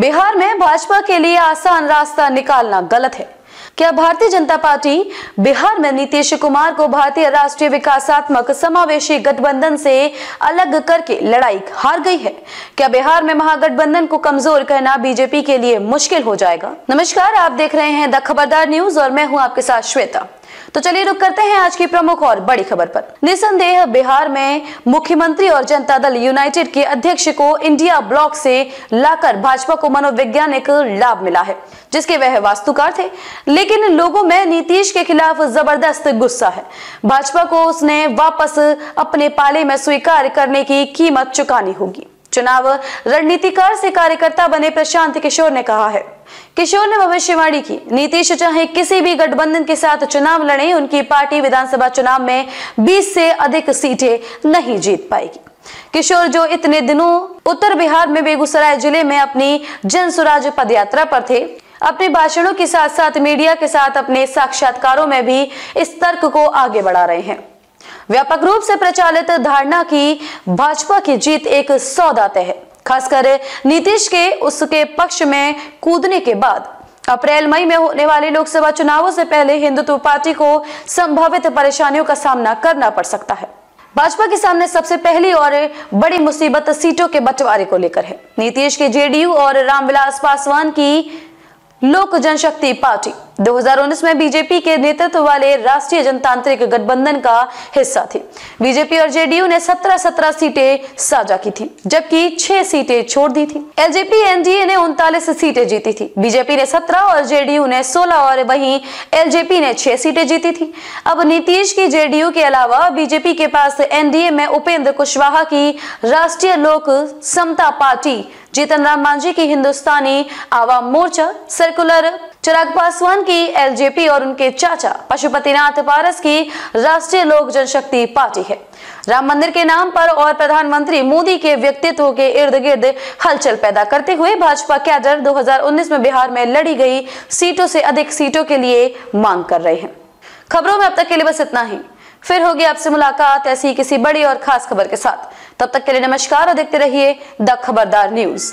बिहार में भाजपा के लिए आसान रास्ता निकालना गलत है क्या भारतीय जनता पार्टी बिहार में नीतीश कुमार को भारतीय राष्ट्रीय विकासात्मक समावेशी गठबंधन से अलग करके लड़ाई हार गई है क्या बिहार में महागठबंधन को कमजोर कहना बीजेपी के लिए मुश्किल हो जाएगा नमस्कार आप देख रहे हैं द खबरदार न्यूज और मैं हूं आपके साथ श्वेता तो चलिए रुक करते हैं आज की प्रमुख और बड़ी खबर पर निसंदेह बिहार में मुख्यमंत्री और जनता दल यूनाइटेड के अध्यक्ष को इंडिया ब्लॉक से लाकर भाजपा को मनोवैज्ञानिक लाभ मिला है जिसके वह वास्तुकार थे लेकिन लोगों में नीतीश के खिलाफ जबरदस्त गुस्सा है भाजपा को उसने वापस अपने पाले में स्वीकार करने की कीमत चुकानी होगी चुनाव रणनीतिकार से कार्यकर्ता बने प्रशांत किशोर ने कहा है किशोर ने भविष्यवाणी की नीतीश चाहे किसी भी गठबंधन के साथ चुनाव लड़े उनकी पार्टी विधानसभा चुनाव में 20 से अधिक सीटें नहीं जीत पाएगी किशोर जो इतने दिनों उत्तर बिहार में बेगूसराय जिले में अपनी जन स्वराज पद पर थे अपने भाषणों के साथ साथ मीडिया के साथ अपने साक्षात्कारों में भी इस तर्क को आगे बढ़ा रहे हैं व्यापक रूप से प्रचालित धारणा की भाजपा की जीत एक सौदा तय है खासकर नीतीश के उसके पक्ष में कूदने के बाद अप्रैल मई में होने वाले लोकसभा चुनावों से पहले हिंदुत्व पार्टी को संभावित परेशानियों का सामना करना पड़ सकता है भाजपा के सामने सबसे पहली और बड़ी मुसीबत सीटों के बंटवारे को लेकर है नीतीश के जेडीयू और रामविलास पासवान की लोक जनशक्ति पार्टी 2019 में बीजेपी के नेतृत्व वाले राष्ट्रीय जनतांत्रिक गठबंधन का हिस्सा थी बीजेपी और जेडीयू ने 17-17 सीटें साझा की थी जबकि 6 सीटें छोड़ दी थी एलजेपी एनडीए ने उनतालीस सीटें जीती थी बीजेपी ने 17 और जेडीयू ने 16 और वहीं एलजेपी ने 6 सीटें जीती थी अब नीतीश की जेडीयू के अलावा बीजेपी के पास एनडीए में उपेंद्र कुशवाहा की राष्ट्रीय लोक समता पार्टी जीतन राम मांझी की हिंदुस्तानी आवाम मोर्चा सर्कुलर चिराग पासवान की एलजेपी और उनके चाचा पशुपतिनाथ पारस की राष्ट्रीय लोक जनशक्ति पार्टी है राम मंदिर के नाम पर और प्रधानमंत्री मोदी के व्यक्तित्व के इर्द गिर्द हलचल पैदा करते हुए भाजपा कैडर 2019 में बिहार में लड़ी गई सीटों से अधिक सीटों के लिए मांग कर रहे हैं खबरों में अब तक के लिए बस इतना ही फिर होगी आपसे मुलाकात ऐसी किसी बड़ी और खास खबर के साथ तब तक के लिए नमस्कार और देखते रहिए द खबरदार न्यूज